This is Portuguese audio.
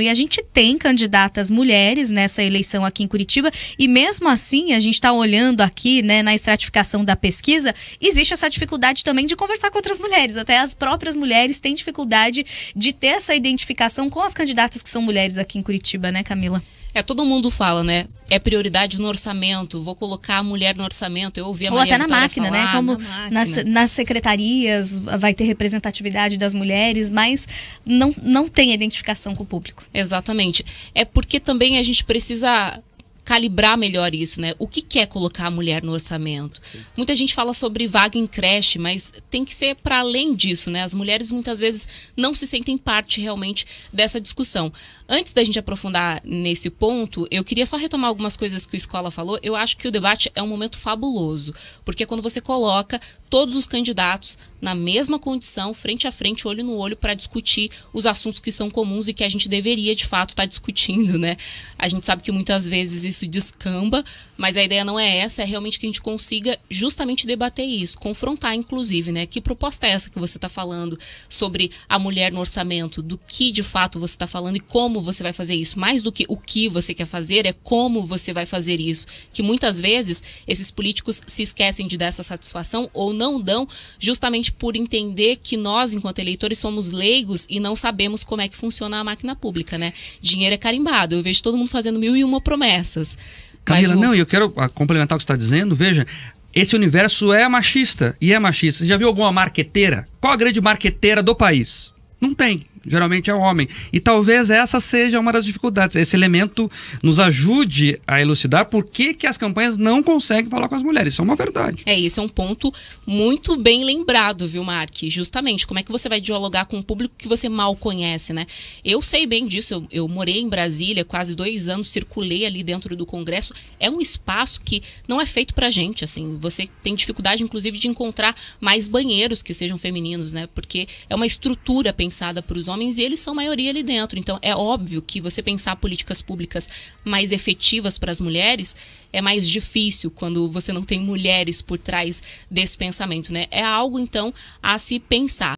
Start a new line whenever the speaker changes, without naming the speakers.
E a gente tem candidatas mulheres nessa eleição aqui em Curitiba. E mesmo assim, a gente está olhando aqui, né, na estratificação da pesquisa, existe essa dificuldade também de conversar com outras mulheres. Até as próprias mulheres têm dificuldade de ter essa identificação com as candidatas que são mulheres
aqui em Curitiba, né, Camila? É, todo mundo fala, né? É prioridade no orçamento, vou colocar a mulher no orçamento. Eu ouvi a Ou Maria até na máquina, né? falar, né? Como
na máquina. Nas, nas, secretarias vai ter representatividade das mulheres, mas não, não tem identificação com o público.
Exatamente. É porque também a gente precisa calibrar melhor isso, né? O que quer colocar a mulher no orçamento? Sim. Muita gente fala sobre vaga em creche, mas tem que ser para além disso, né? As mulheres muitas vezes não se sentem parte realmente dessa discussão. Antes da gente aprofundar nesse ponto, eu queria só retomar algumas coisas que o Escola falou. Eu acho que o debate é um momento fabuloso, porque é quando você coloca todos os candidatos na mesma condição, frente a frente, olho no olho, para discutir os assuntos que são comuns e que a gente deveria, de fato, estar tá discutindo, né? A gente sabe que muitas vezes isso descamba, mas a ideia não é essa, é realmente que a gente consiga justamente debater isso, confrontar, inclusive, né? Que proposta é essa que você está falando sobre a mulher no orçamento? Do que de fato você está falando e como você vai fazer isso? Mais do que o que você quer fazer, é como você vai fazer isso. Que muitas vezes esses políticos se esquecem de dar essa satisfação ou não dão, justamente por entender que nós, enquanto eleitores, somos leigos e não sabemos como é que funciona a máquina pública, né? Dinheiro é carimbado. Eu vejo todo mundo fazendo mil e uma promessas coisas. Camila, o... não,
eu quero ah, complementar o que você está dizendo. Veja, esse universo é machista e é machista. Você já viu alguma marqueteira? Qual a grande marqueteira do país? Não tem geralmente é homem. E talvez essa seja uma das dificuldades. Esse elemento nos ajude a elucidar por que, que as campanhas não conseguem falar com as mulheres. Isso é uma verdade.
É, isso é um ponto muito bem lembrado, viu, Mark? Justamente, como é que você vai dialogar com um público que você mal conhece, né? Eu sei bem disso, eu, eu morei em Brasília quase dois anos, circulei ali dentro do Congresso. É um espaço que não é feito pra gente, assim. Você tem dificuldade, inclusive, de encontrar mais banheiros que sejam femininos, né? Porque é uma estrutura pensada para os homens homens e eles são maioria ali dentro. Então é óbvio que você pensar políticas públicas mais efetivas para as mulheres é mais difícil quando você não tem mulheres por trás desse pensamento, né? É algo então a se pensar.